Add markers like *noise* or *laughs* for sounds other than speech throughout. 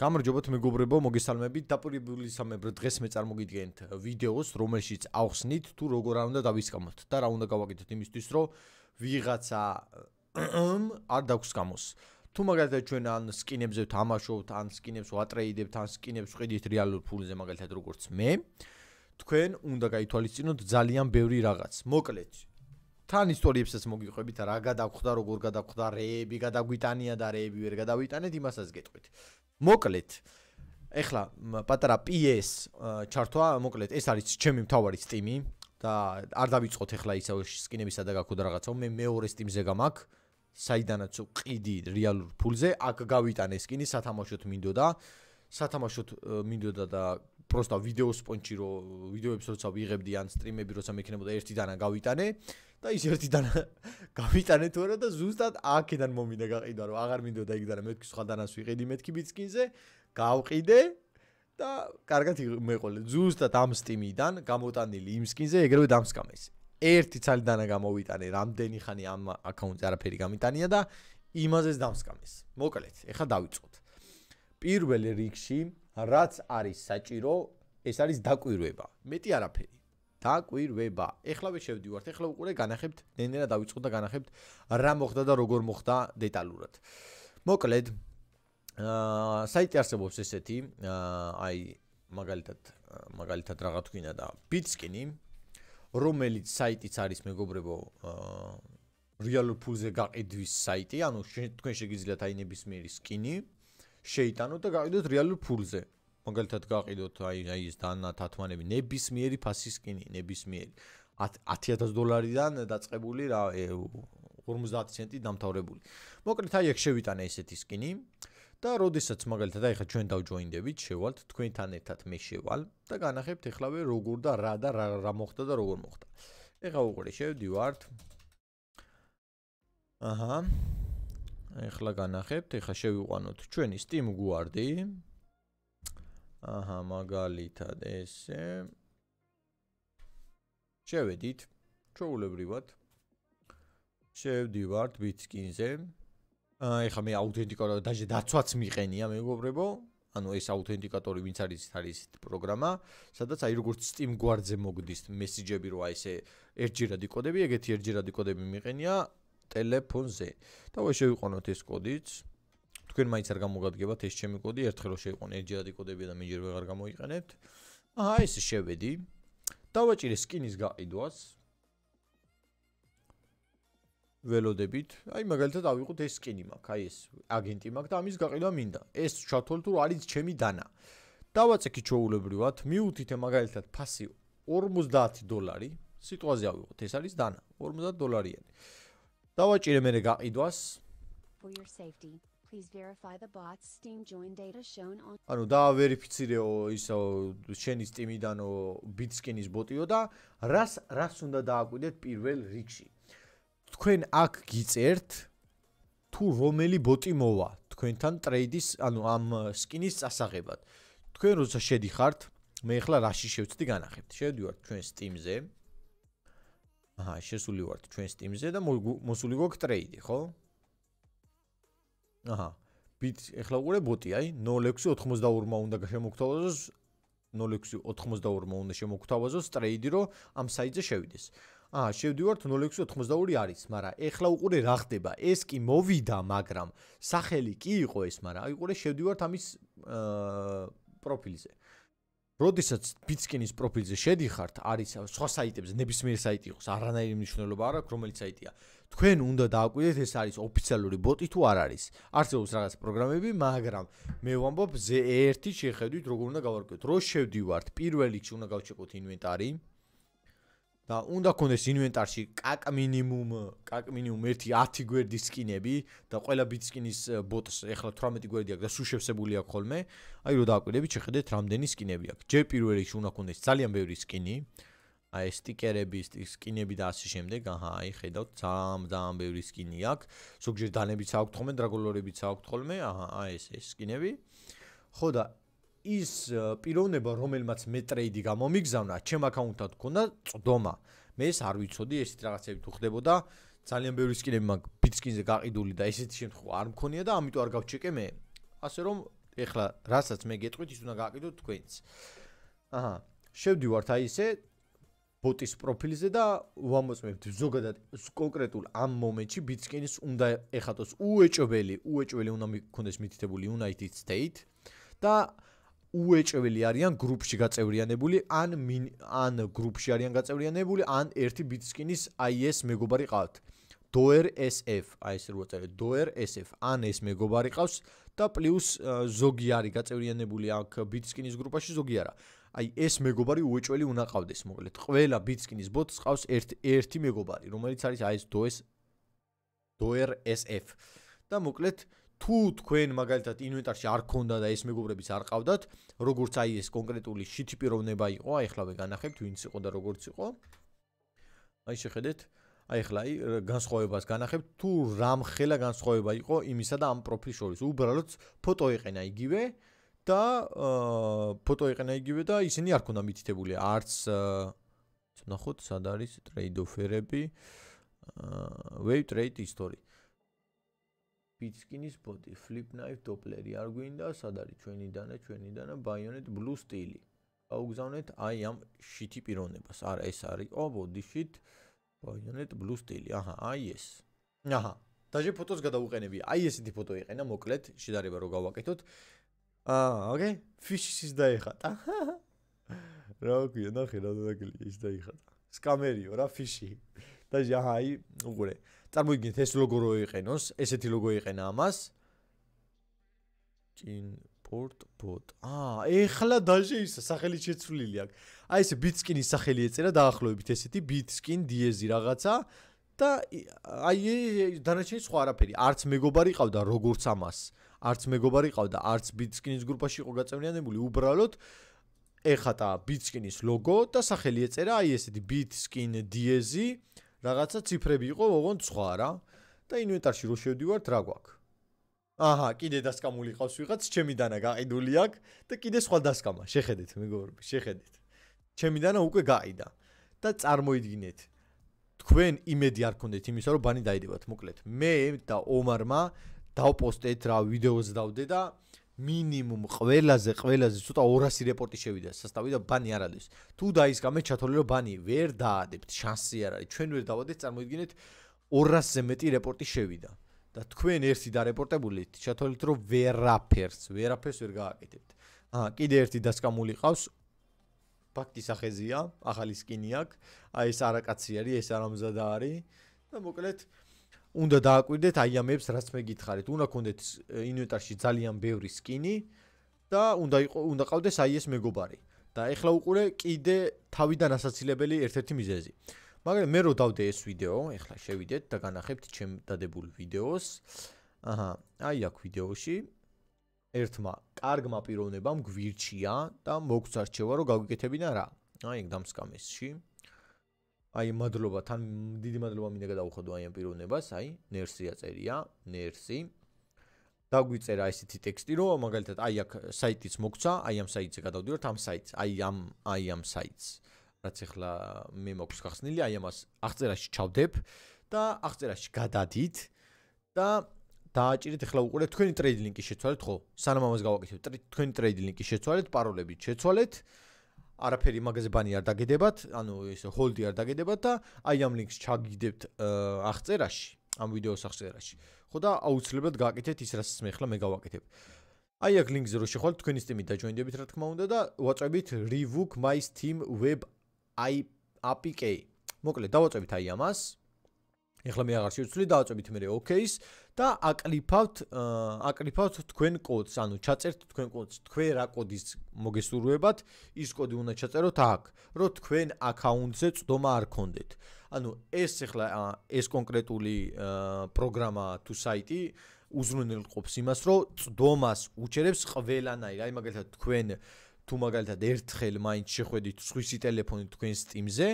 გამარჯობათ მეგობრებო, მოგესალმებით. დაპირებული სამებრო დღეს მე წარმოგიდგენთ ვიდეოს, რომელშიც ავხსნით თუ როგორ არ უნდა დავისკამოთ და რა უნდა გავაკეთოთ იმისთვის, რომ ვიღაცა არ დაგვს გამოს. თუ მაგალითად ჩვენ ან სკინებზე ვთამაშობთ, ან სკინებს ვატრეიდებთ, ან სკინებს ვყიდით რეალურ ფულზე მაგალითად როგორც მე, თქვენ უნდა გაითვალისწინოთ ძალიან ბევრი რაღაც. მოკლედ თან ისტორიებსაც მოგიყვებით რა გადაგხვდა, როგორ გადაგხვდა, რეები გადაგვიტანია და რეები ვერ გადავიტანეთ, იმასაც გეტყვით. მოკლედ ეხლა პატარა PS ჩართვა მოკლედ ეს არის ჩემი მთავარი სტიმი და არ დავიწყოთ ეხლა ისე სკინებისა და გაქო და რაღაცა მე მეორე სტიმზე გამაკ საიდანაც ვყიდი რეალურ ფულზე აქ გავიტანე სკინი სათამაშოდ მინდოდა სათამაშოდ მინდოდა და просто ვიდეოს პონჩი რო ვიდეოებს როცა ვიღებდი ან სტრიმები როცა მექნებოდა ერთი დანა გავიტანე და ის ერთი დანა *laughs* გავიტანე თუ არა და ზუსტად აქედან მომინდა გაყიდვა რომ აღარ მინდოდა იქ დანა მეთქი სხვა დანას ვიყიდი მეთქი ბიცკინზე გავყიდე და კარგად მეყოლე ზუსტად ამ სტიმიდან გამოტანილი იმ სკინზე ეგრევე დამსკამეს ერთი ცალი დანა გამოვიტანე რამდენი ხანი ამ აკაუნტზე არაფერი გამიტანია და იმაზეც დამსკამეს მოკლედ ეხა დავიწყოთ პირველ რიგში რაც არის საჭირო, ეს არის დაკويرება. მეტი არაფერი. დაკويرება. ეხლა შევდივართ, ეხლა უყურე განახებთ, ნენერა დავიწყოთ და განახებთ რა მოხდა და როგორ მოხდა დეტალურად. მოკლედ აა საიტი არსებობს ესეთი, აა აი მაგალითად მაგალითად რაღა თქვინა და ბიტსკინი რომელიც საიტიც არის მეგობრებო აა რეალურ ფულზე გაყიდვის საიტი, ანუ თქვენ შეგიძლიათ აი ნებისმიერი სკინი შეიტანოთ და გავიდოთ რეალურ ფულზე. მაგალითად გაყიდოთ აი აი ეს დანა თათმანები ნებისმიერი ფასის კინი, ნებისმიერი 10000 დოლარიდან დაწቀბული რა 50 ცენტი დამთავრებული. მოკლედ აი ეგ შევიტანე ესეთი სკინი და როდესაც მაგალითად აი ხა ჩვენ დავჯოინდებით, შევალთ თქვენთან ერთად მე შევალ და განახებთ ეხლავე როგორ და რა და რა რა მოხდა და როგორ მოხდა. ეხა უყურე შევდივართ. აჰა. ეხლა განახებთ, ეხლა შევიყვანოთ ჩვენი Steam Guard-ი. აჰა, მაგალითად ესე. შევედით ჩაულებრივად. შევდივართ Bitskin-ზე. აა ეხლა მე აუთენტიკატორი დაჟე დაცვაც მიყენია, მეგობრებო. ანუ ეს აუთენტიკატორი ვინც არის არის პროგრამა, სადაც აი როგორც Steam Guard-ზე მოგდის მესიჯები, რომ აი ესე ერთჯერადი კოდები, ეგეთი ერთჯერადი კოდები მიყენია, ტელეფონზე. და ვაი შევიყვანოთ ეს კოდიც. თქვენ მაინც არ გამოგადგებათ ეს ჩემი კოდი, ერთხელ შევიყვანე ერთჯერადი კოდები და მეჯერ აღარ გამოიყენებთ. აა ეს შევედი. დავაჭირე სკინის გაყიდვას. ველოდებით. აი მაგალითად ავიღოთ ეს სკინი მაგ, აი ეს აგენტი მაგ და ამის გაყიდვა მინდა. ეს ჩათვლით რომ არის ჩემი დანა. დავაწექი ჩოულებრივად, მიუთითე მაგალითად ფასი 50 დოლარი. სიტუაცია ავიღოთ, ეს არის დანა, 50 დოლარიანი. დავაჭირე მე გაყიდვას Please verify the bot's Steam join data shown on ანუ დააвериფიცირეო ის შენი Steam-იდანო Bitskin-ის ბოტიო და რას რას უნდა დააკვირდეთ პირველ რიგში. თქვენ აქ გიწერთ თუ რომელი ბოტი მოვა თქვენთან ტრეიდის ანუ ამ skin-ის წასაღებად. თქვენ როცა შედიხართ, მე ახლა რაში შევწდი განახებთ. შედივართ ჩვენ Steam-ზე. აჰა, შესული ვართ ჩვენ Steam-ზე და მოსული გვაქვს ტრეიდი, ხო? აჰა. ბიტ ეხლა უყურე ბოტი, აი 0.82-მა უნდა შემოგვთავაზოს 0.82-მა უნდა შემოგვთავაზოს ტრეიდი, რომ ამ საიტზე შევიდეს. აჰა, შევდივართ 0.82 არის, მაგრამ ეხლა უყურე რა ხდება? ეს კი მოვიდა, მაგრამ სახელი კი იყო ეს, მაგრამ აი უყურე შევდივართ ამის აა პროფილზე. როდესაც ბიცკინის პროფილზე შედიხართ, არის სხვა საიტებზე, ნებისმიერ საიტი იყოს, არანაირი მნიშვნელობა არ აქვს, რომელიც საიტია. თქვენ უნდა დააკვირდეთ, ეს არის ოფიციალური ბოტი თუ არ არის. არსებობს რაღაც პროგრამები, მაგრამ მე ვამბობ, ზე ერთი შეხედვით, როგორ უნდა გავარკვიოთ. რო შევდივართ, პირველ რიგში უნდა გავჩეკოთ ინვენტარი. და უნდა ქონდეს ინვენტარში კაკ მინიმუმ კაკ მინიმუმ 1-10 გვერდის სკინები და ყველა ბიც სკინის ბოტს ეხლა 18 გვერდი აქვს და სუშევსებული აქვს ხოლმე. აი რომ დააკვირდებით, შეხედეთ რამდენი სკინები აქვს. ჯერ პირველში უნდა ქონდეს ძალიან ბევრი სკინი. აი სტიკერები, სკინები და ასე შემდეგ. აჰა, აი ხედავთ, ძალიან ძალიან ბევრი სკინი აქვს. ზოგჯერ დანებიც აქვს ხოლმე, დრაგონორებიც აქვს ხოლმე. აჰა, აი ეს ეს სკინები. ხო და ის პიროვნება რომელმაც მე ტრეიდი გამომიგზავნა ჩემ აკაუნტად ქონდა წდომა მე ეს არ ვიცოდი ეს რაღაცები თუ ხდებოდა ძალიან ბევრი სკილები მაგ ბიტკინზე გაყიდული და ესეთი შემთხვევა არ მქონია და ამიტომ არ გავჩეკე მე ასე რომ ეხლა რასაც მე გეტყვით ის უნდა გააკეთოთ თქვენც აჰა შევდივართ აი ესე ბოტის პროფილზე და ვამოწმებთ ზოგადად კონკრეტულ ამ მომენტში ბიტკინის უნდა ეხატოს უეჭველი უეჭველი უნდა მიქონდეს მითითებული United State და უეჭველი არიან გრუპში გაწევრიანებული ან ან გრუპში არიან გაწევრიანებული ან ერთი ბიტკინის IS მეგობარი ყავთ. DOR SF, აი ეს როცა DOR SF ან ეს მეგობარი ყავს და პლუს ზოგი არის გაწევრიანებული აქ ბიტკინის გრუპაში ზოგი არა. აი ეს მეგობარი უეჭველი უნდა ყავდეს მოკლედ. ყველა ბიტკინის ბოტს ყავს ერთ ერთი მეგობარი, რომელიც არის აი ეს DOS DOR SF და მოკლედ აა თუ თქვენ მაგალითად ინვენტარში არ ქონდა და ეს მეგობრებიც არ ყავდათ, როგორც აი ეს კონკრეტული შიტი პიროვნება იყო, აი ახლა ვეგანახებთ, ვინც იყო და როგორც იყო. აი შეხედეთ, აი ახლა აი განსხვავებას განახებთ, თუ რამ ხელა განსხვავება იყო იმისა და ამ პროფილ შორის. უბრალოდ ფოტო ეყენა იგივე და აა ფოტო ეყენა იგივე და ისინი არ ქონდა მითითებული არც ნახოთ სად არის ტრეიდოფერები აა wave trade history ბიცკინის ბოდი, ფლიპნაი, დოპლერი არ გვინდა, სად არის ჩვენი დანა, ჩვენი დანა, ბაიონეტ ბლუ სტილი. აუგზავნეთ აი ამ შიტი პიროვნებას. არა, ეს არის ო ბოდიშით ბაიონეტ ბლუ სტილი. აჰა, აი ეს. აჰა. დაჟე ფოტოს გადავუყენები. აი ესეთი ფოტო იყენა, მოკლედ, შედარება რო გავაკეთოთ. აა, ოკეი. ფიშის დაიხატა. რა გქია, ნახე რა დაგლი ის დაიხატა. სკამერიო რა ფიში. და ჟაი უგურე წარმოიდგინეთ ეს ლოგო რო იყენოს ესეთი ლოგო იყენა ამას ჯინ პორტ ბოტ აა ეხლა დაშეისა სახელი შეცვლილი აქ აი ეს ბიტსკინის სახელი ეწერა დაახლოებით ესეთი ბიტსკინ დიეზი რაღაცა და აი დანარჩენი სხვა არაფერი არც მეგობარი ყავდა როგორც ამას არც მეგობარი ყავდა არც ბიტსკინის გრუპაში იყო გაწევრიანებული უბრალოდ ეხატა ბიტსკინის ლოგო და სახელი ეწერა აი ესეთი ბიტსკინ დიეზი რაღაცა ციფრები იყო, ოღონ სხვა რა. და ინვენტარში რო შევდივართ, რა გვაქვს? აჰა, კიდე დასკამული ყავს ვიღაც, ჩემიდანა გაყიდული აქვს და კიდე სხვა დასკამა. შეხედეთ, მეგობრები, შეხედეთ. ჩემიდანა უკვე გაიდა. და წარმოიდგინეთ, თქვენ იმედი არ გქონდეთ იმისა, რომ ბანი დაიდებათ, მოკლედ. მე და ომარმა დავპოსტეთ რა ვიდეოს დავდე და მინიმუმ ყველაზე ყველაზე ცოტა 200 რეპორტი შევიდა სასტავი და ბანი არ ადის. თუ დაის გამე ჩათვლილი რომ ბანი ვერ დაადებთ, შანსი არ არის. ჩვენ ვერ დავადეთ, წარმოიდგინეთ 200-ზე მეტი რეპორტი შევიდა. და თქვენ ერთი დარეპორტებულით ჩათვლით რომ ვერაფერს, ვერაფერს ვერ გააკეთებთ. აა კიდე ერთი დასკამული ყავს. ფაქტი სახეზია, ახალი სკინი აქვს. აი ეს არაკაცი არის, ეს არამზადა არის. და მოკლედ უნდა დააკვირდეთ აი ამ ებს რაც მე გითხარით. უნდა გქონდეთ ინვენტარში ძალიან ბევრი სკინი და უნდა იყოს უნდა ყავდეს აი ეს მეგობარი. და ეხლა უყურე კიდე თავიდან ასაცილებელი ერთ-ერთი მიზეზი. მაგრამ მე რო დავდე ეს ვიდეო, ეხლა შევიდეთ და განახებთ ჩემ დადებულ ვიდეოს. აჰა, აი აქ ვიდეოში ერთმა კარგმა პიროვნებამ გვირჩია და მოგცარჩევა რომ გავიკეთებინა რა. აი ეგ დამსკამისში. აჰა აი მადლობა თან დიდი მადლობა მინდა გადავხვდო აი ამ პიროვნებას აი ნერსია წერია ნერსი დაგვიწერა ესეთი ტექსტი რომ მაგალითად აი აქ საიტიც მოგცა აი ამ საიტზე გადავდივართ ამ საიტს აი ამ აი ამ საიტს რაც ახლა მე მოგს გახსნილი აი ამას აღწერაში ჩავდებ და აღწერაში გადადით და დააჭირეთ ახლა უყურეთ თქვენი ტრეიდ ლინკი შეცვალეთ ხო სანამ ამას გავაკეთებ თქვენი ტრეიდ ლინკი შეცვალეთ პაროლები შეცვალეთ არაფერი მაგაზე ბანი არ დაგედებათ, ანუ ეს ჰოლდი არ დაგედებათ და აი ამ ლინკს ჩაგიდებთ აღწერაში, ამ ვიდეოს აღწერაში. ხო და აუცილებლად გაკეთეთ ის რაც მე ახლა მე გავაკეთებ. აი აქ ლინკზე რო შეხვალთ თქვენი სტიმი დაჯოინდებით რა თქმა უნდა და ვაწვევით revoke my steam web i apk. მოკლედ დავაწვევით აი ამას, ეხლა მე აღარ შევცვლი დავაწებით მე ოკეის და აკლიფავთ აკლიფავთ თქვენ კოდს ანუ ჩაწერთ თქვენ კოდს თქვენ რა კოდის მოგესურვებათ ის კოდი უნდა ჩაწეროთ აქ რომ თქვენ აკაუნტზე წვდომა არ გქონდეთ ანუ ეს ეხლა ეს კონკრეტული პროგრამა თუ საიტი უზრუნველყოფს იმას რომ წვდომას უჩერებს ყველანაირ აი მაგალითად თქვენ თუ მაგალითად ერთხელ მაინც შეხვედით სხვისი ტელეფონით თქვენ სტიმზე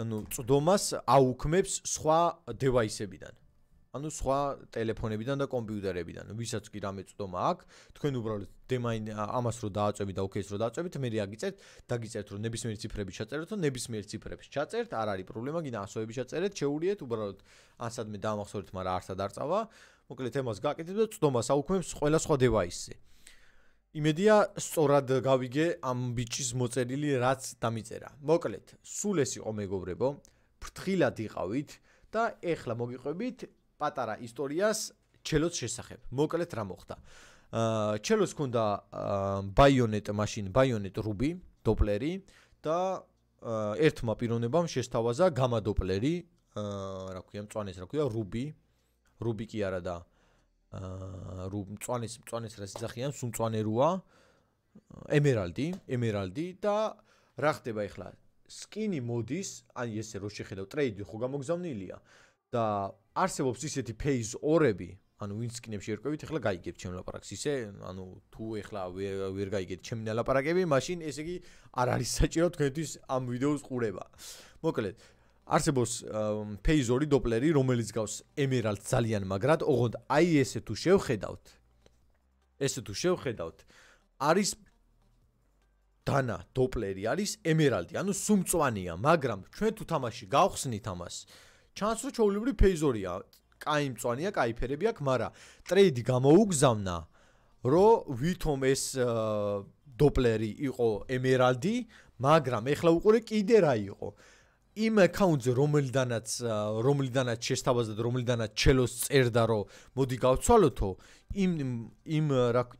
ანუ წდომას აუქმებს სხვა დევაისებიდან. ანუ სხვა ტელეფონებიდან და კომპიუტერებიდან, ვისაც კი რამე წდომა აქვს, თქვენ უბრალოდ დემაინ ამას რო დააწვევი და ოკეის რო დააწვევით, მე რეაგირებ, დაგიწერთ რომ ნებისმიერი ციფრები ჩაწერეთ, რომ ნებისმიერი ციფრებს ჩაწერთ, არ არის პრობლემა, გინდა ასოები ჩაწერეთ, შეურიეთ უბრალოდ ასადმე დაამახსოვრეთ, მაგრამ არც ადარწავა. მოკლედ, თემას გაკეთებ და წდომას აუქმებს ყველა სხვა დევაისზე. იმედია სწორად გავიგე ამ ბიჭის მოწერილი რაც დამიწერა. მოკლედ, სულ ეს იყო მეგობრებო, ფრთხილად იყავით და ეხლა მოგიყვებით პატარა ისტორიას ჩელოს შესახებ. მოკლედ რა მოხდა. აა ჩელოს ქონდა ბაიონეტ მაშინ, ბაიონეტ რუბი, დოპლერი და ერთმა პიროვნებამ შეესთავაზა გამა დოპლერი, აა რა ქვია, მწვანეს რა ქვია, რუბი. რუბი კი არა და აა რუ მწვანის მწვანის რას ძახიან სუმწვანე როა ემერალდი ემერალდი და რა ხდება ახლა სკინი მოდის აი ესე რო შეხედავ ტრეიდი ხო გამოგზავნილია და არსებობს ისეთი ფეიზ 2-ები ანუ ვინ სკინებს შეერკვევით ახლა გაიგებთ ჩემ ლაპარაკს ისე ანუ თუ ახლა ვერ გაიგეთ ჩემი ლაპარაკები მაშინ ესე იგი არ არის საჭირო თქვენთვის ამ ვიდეოს ყურება მოკლედ არსებობს ფეიზორი დოპლერი, რომელიც გავს ემერალდს ძალიან მაგრად, ოღონდ აი ესე თუ შევხედავთ, ესე თუ შევხედავთ, არის დანა დოპლერი არის ემერალდი, ანუ სუმწვანია, მაგრამ ჩვენ თუ თამაში გავხსნით ამას, ჩანს რომ ჩაულებრი ფეიზორია, კაი მწვანია, კაი ფერები აქვს, მაგრამ ტრეიდი გამოუგზავნა, რომ ვითომ ეს დოპლერი იყო ემერალდი, მაგრამ ეხლა უყურე კიდე რა იყო. იმ აკაუნტზე რომელიდანაც რომელიდანაც შეstavazdat რომელიდანაც ჩელოს წერდა რომ მოდი გავცვალოთო იმ იმ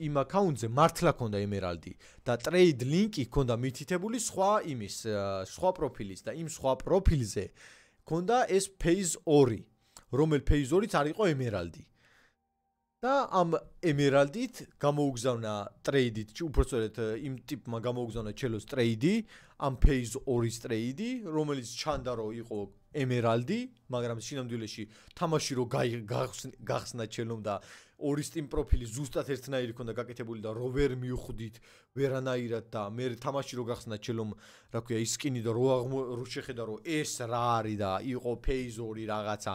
იმ აკაუნტზე მართლა ქონდა ემერალდი და ტრეიდ ლინკი ქონდა მითითებული სხვა იმის სხვა პროფილის და იმ სხვა პროფილზე ქონდა ეს ფეიზ 2 რომელ ფეიზ 2-ით არ იყო ემერალდი და ამ ემერალდით გამოუგზავნა ტრეიდით, უფრო სწორედ იმ ტიპმა გამოუგზავნა ჩელოს ტრეიდი, ამ ფეიზ 2-ის ტრეიდი, რომელიც ჩანდა რომ იყო ემერალდი, მაგრამ შინამდვილეში თამაში რო გახსნა ჩელომ და 2-ის ტიმ პროფილი ზუსტად ერთნაირი ქონდა გაკეთებული და რო ვერ მიუხვდით ვერანაირად და მე თამაში რო გახსნა ჩელომ, რა ქვია, ის სკინი და რო აღმო რო შეხედა რომ ეს რა არის და იყო ფეიზ 2 რაღაცა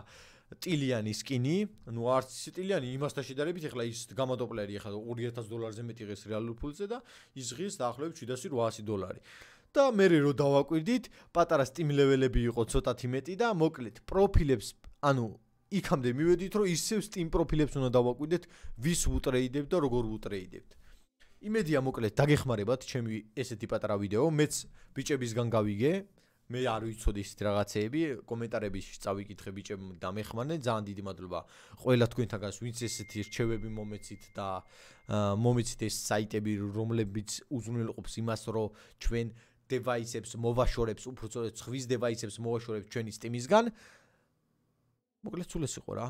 ტილიანი სკინი, ნუ არც ისე ტილიანი, იმასთან შედარებით ეხლა ის გამოდოპლერი ეხლა 2000 დოლარზე მეტი ღირს რეალურ ფულზე და ის ღირს დაახლოებით 700-800 დოლარი. და მე რო დავაკვირდით, პატარა სტიმ ლეველები იყო ცოტათი მეტი და მოკლედ პროფილებს, ანუ იქამდე მივედით, რომ ისევ სტიმ პროფილებს უნდა დავაკვირდეთ, ვის უტრეიდებთ და როგორ უტრეიდებთ. იმედია მოკლედ დაგეხმარებათ ჩემი ესეთი პატარა ვიდეო, მეც ბიჭებისგან გავიგე. მე არ ვიცოდი ის რაღაცეები, კომენტარებში წავიკითხე ბიჭებო და მეხმარნე, ძალიან დიდი მადლობა ყველა თქვენთანგან, ვინც ესეთი რჩევები მომეცით და მომეცით ეს საიტები, რომლებიც უზრუნველყოფს იმას, რომ ჩვენ device-ებს მოვაშორებს, უბრალოდ ხვის device-ებს მოვაშორებს ჩვენი სტიმისგან. მოკლედ სულ ეს იყო რა.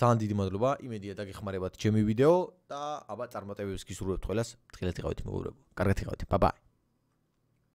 ძალიან დიდი მადლობა, იმედია დაგეხმარებათ ჩემი ვიდეო და აბა წარმატებებს გისურვებთ ყველას, თქვენ ერთი ყავით მეგობრებო. კარგად იყავით, ბაბაი.